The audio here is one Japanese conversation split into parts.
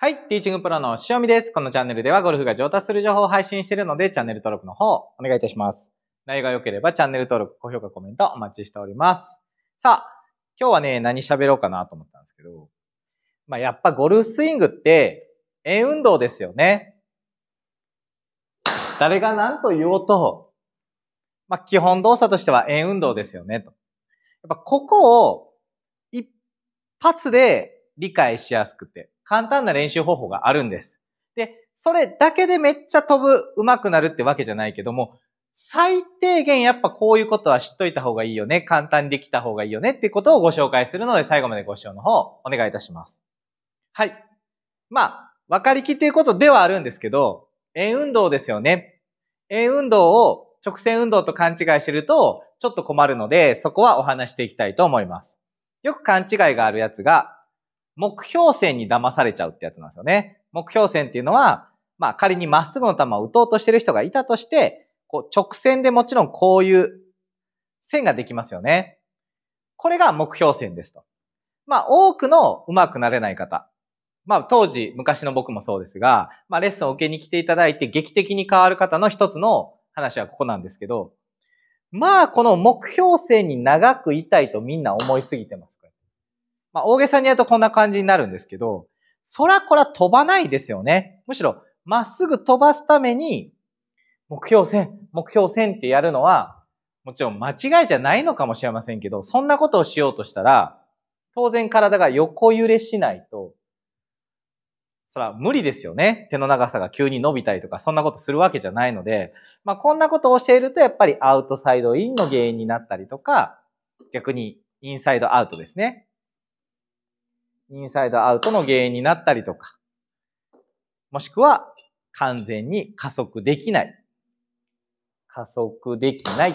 はい。ティーチングプロの塩見です。このチャンネルではゴルフが上達する情報を配信しているので、チャンネル登録の方、お願いいたします。内容が良ければチャンネル登録、高評価、コメントお待ちしております。さあ、今日はね、何喋ろうかなと思ったんですけど、まあ、やっぱゴルフスイングって、円運動ですよね。誰が何と言おうと、まあ、基本動作としては円運動ですよね、と。やっぱここを一発で理解しやすくて、簡単な練習方法があるんです。で、それだけでめっちゃ飛ぶ、上手くなるってわけじゃないけども、最低限やっぱこういうことは知っといた方がいいよね。簡単にできた方がいいよねってことをご紹介するので最後までご視聴の方お願いいたします。はい。まあ、分かりきっていうことではあるんですけど、円運動ですよね。円運動を直線運動と勘違いしてるとちょっと困るので、そこはお話していきたいと思います。よく勘違いがあるやつが、目標線に騙されちゃうってやつなんですよね。目標線っていうのは、まあ仮にまっすぐの球を打とうとしてる人がいたとして、こう直線でもちろんこういう線ができますよね。これが目標線ですと。まあ多くの上手くなれない方。まあ当時、昔の僕もそうですが、まあレッスンを受けに来ていただいて劇的に変わる方の一つの話はここなんですけど、まあこの目標線に長くいたいとみんな思いすぎてます。まあ、大げさに言うとこんな感じになるんですけど、空こら飛ばないですよね。むしろ、まっすぐ飛ばすために、目標線、目標線ってやるのは、もちろん間違いじゃないのかもしれませんけど、そんなことをしようとしたら、当然体が横揺れしないと、そら無理ですよね。手の長さが急に伸びたりとか、そんなことするわけじゃないので、まあこんなことを教えると、やっぱりアウトサイドインの原因になったりとか、逆にインサイドアウトですね。インサイドアウトの原因になったりとか、もしくは完全に加速できない。加速できないっ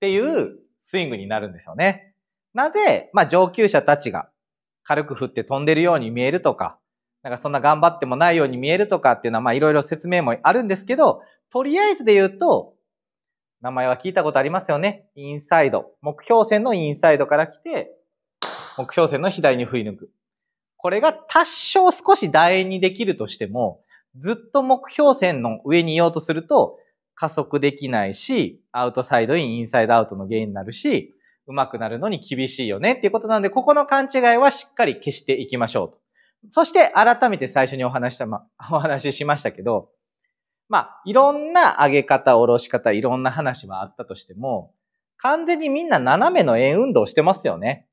ていうスイングになるんですよね。なぜ、まあ上級者たちが軽く振って飛んでるように見えるとか、なんかそんな頑張ってもないように見えるとかっていうのはまあいろいろ説明もあるんですけど、とりあえずで言うと、名前は聞いたことありますよね。インサイド。目標線のインサイドから来て、目標線の左に振り抜く。これが多少少し楕円にできるとしても、ずっと目標線の上にいようとすると、加速できないし、アウトサイドイン、インサイドアウトの原因になるし、上手くなるのに厳しいよねっていうことなんで、ここの勘違いはしっかり消していきましょうと。そして改めて最初にお話した、ま、お話ししましたけど、まあ、いろんな上げ方、下ろし方、いろんな話はあったとしても、完全にみんな斜めの円運動してますよね。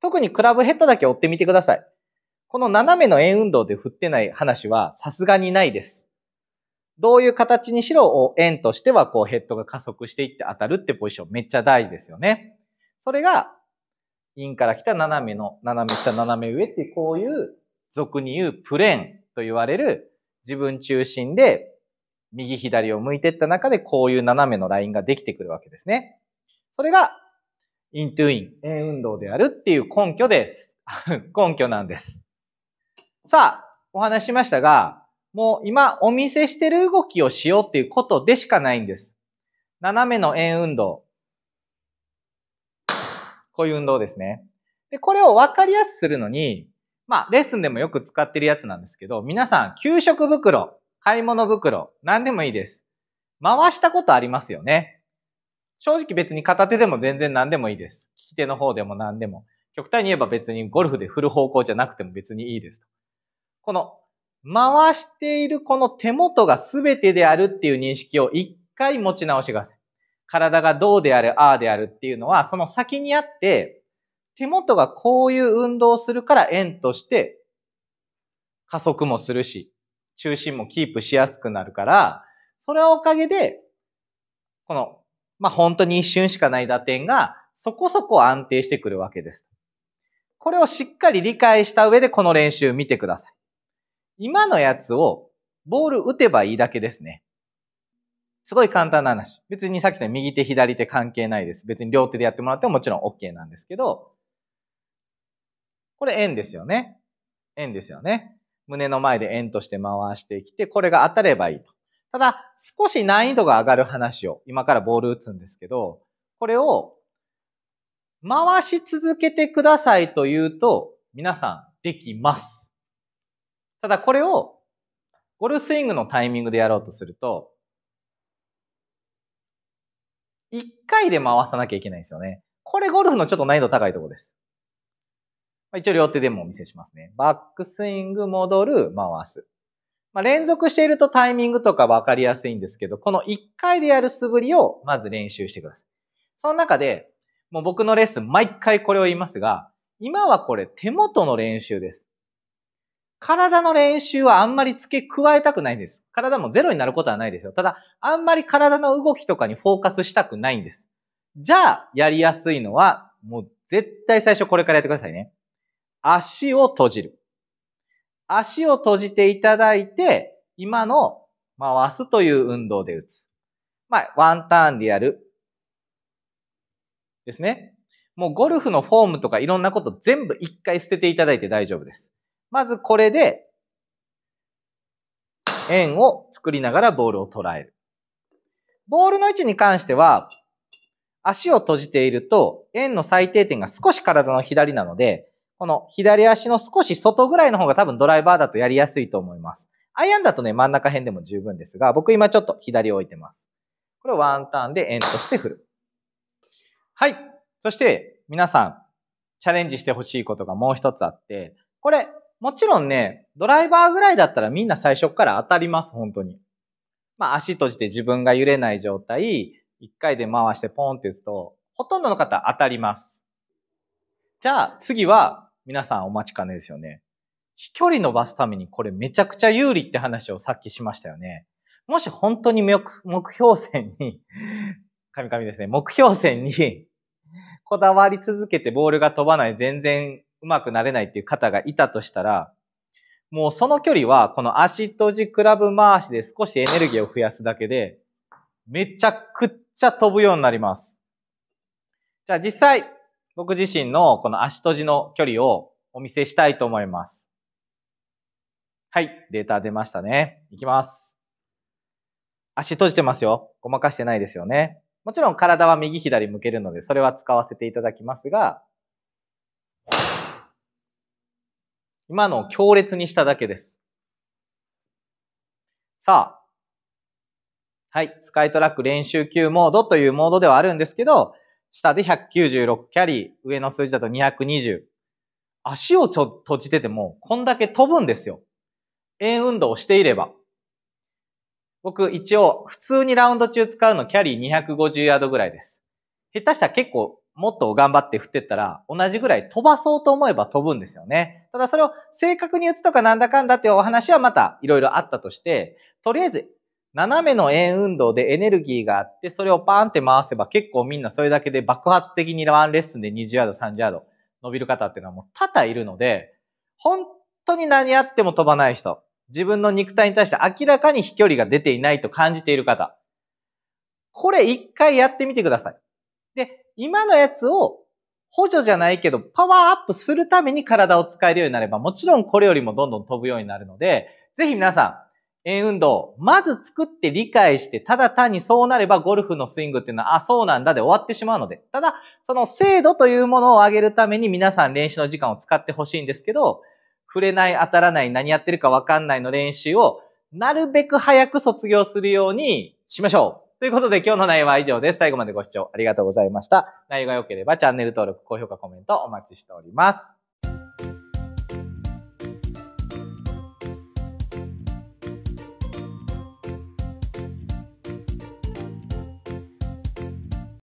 特にクラブヘッドだけ追ってみてください。この斜めの円運動で振ってない話はさすがにないです。どういう形にしろ円としてはこうヘッドが加速していって当たるってポジションめっちゃ大事ですよね。それが、インから来た斜めの、斜め下、斜め上ってこういう俗に言うプレーンと言われる自分中心で右左を向いていった中でこういう斜めのラインができてくるわけですね。それがイントゥイン、円運動であるっていう根拠です。根拠なんです。さあ、お話ししましたが、もう今お見せしてる動きをしようっていうことでしかないんです。斜めの円運動。こういう運動ですね。で、これを分かりやすくするのに、まあ、レッスンでもよく使ってるやつなんですけど、皆さん、給食袋、買い物袋、何でもいいです。回したことありますよね。正直別に片手でも全然何でもいいです。利き手の方でも何でも。極端に言えば別にゴルフで振る方向じゃなくても別にいいですと。この回しているこの手元が全てであるっていう認識を一回持ち直してください。体がどうである、ああであるっていうのは、その先にあって、手元がこういう運動をするから円として加速もするし、中心もキープしやすくなるから、それはおかげで、この、まあ、本当に一瞬しかない打点がそこそこ安定してくるわけです。これをしっかり理解した上でこの練習見てください。今のやつをボール打てばいいだけですね。すごい簡単な話。別にさっきの右手左手関係ないです。別に両手でやってもらってももちろん OK なんですけど、これ円ですよね。円ですよね。胸の前で円として回してきて、これが当たればいいと。ただ、少し難易度が上がる話を、今からボール打つんですけど、これを回し続けてくださいというと、皆さんできます。ただこれをゴルフスイングのタイミングでやろうとすると、1回で回さなきゃいけないんですよね。これゴルフのちょっと難易度高いところです。一応両手でもお見せしますね。バックスイング、戻る、回す。まあ、連続しているとタイミングとか分かりやすいんですけど、この1回でやる素振りをまず練習してください。その中で、もう僕のレッスン毎回これを言いますが、今はこれ手元の練習です。体の練習はあんまり付け加えたくないんです。体もゼロになることはないですよ。ただ、あんまり体の動きとかにフォーカスしたくないんです。じゃあ、やりやすいのは、もう絶対最初これからやってくださいね。足を閉じる。足を閉じていただいて、今の回すという運動で打つ。まあ、ワンターンでやる。ですね。もうゴルフのフォームとかいろんなこと全部一回捨てていただいて大丈夫です。まずこれで、円を作りながらボールを捉える。ボールの位置に関しては、足を閉じていると、円の最低点が少し体の左なので、この左足の少し外ぐらいの方が多分ドライバーだとやりやすいと思います。アイアンだとね、真ん中辺でも十分ですが、僕今ちょっと左を置いてます。これをワンターンで円として振る。はい。そして、皆さん、チャレンジしてほしいことがもう一つあって、これ、もちろんね、ドライバーぐらいだったらみんな最初から当たります、本当に。まあ足閉じて自分が揺れない状態、一回で回してポンって打つと、ほとんどの方当たります。じゃあ次は皆さんお待ちかねですよね。飛距離伸ばすためにこれめちゃくちゃ有利って話をさっきしましたよね。もし本当に目標線にカミカミですね、目標線に こだわり続けてボールが飛ばない全然うまくなれないっていう方がいたとしたら、もうその距離は、この足閉じクラブ回しで少しエネルギーを増やすだけで、めちゃくちゃ飛ぶようになります。じゃあ実際、僕自身のこの足閉じの距離をお見せしたいと思います。はい、データ出ましたね。いきます。足閉じてますよ。ごまかしてないですよね。もちろん体は右左向けるので、それは使わせていただきますが、今のを強烈にしただけです。さあ。はい。スカイトラック練習級モードというモードではあるんですけど、下で196キャリー、上の数字だと220。足をちょ閉じてても、こんだけ飛ぶんですよ。円運動をしていれば。僕、一応、普通にラウンド中使うのキャリー250ヤードぐらいです。下手したら結構もっと頑張って振ってったら、同じぐらい飛ばそうと思えば飛ぶんですよね。ただそれを正確に打つとかなんだかんだっていうお話はまたいろいろあったとして、とりあえず、斜めの円運動でエネルギーがあって、それをパーンって回せば結構みんなそれだけで爆発的にワンレッスンで20ヤード、30ヤード伸びる方っていうのはもう多々いるので、本当に何やっても飛ばない人、自分の肉体に対して明らかに飛距離が出ていないと感じている方、これ一回やってみてください。で、今のやつを補助じゃないけど、パワーアップするために体を使えるようになれば、もちろんこれよりもどんどん飛ぶようになるので、ぜひ皆さん、円運動、まず作って理解して、ただ単にそうなればゴルフのスイングっていうのは、あ、そうなんだで終わってしまうので、ただ、その精度というものを上げるために皆さん練習の時間を使ってほしいんですけど、触れない、当たらない、何やってるかわかんないの練習を、なるべく早く卒業するようにしましょうということで今日の内容は以上です。最後までご視聴ありがとうございました。内容が良ければチャンネル登録、高評価、コメントお待ちしております。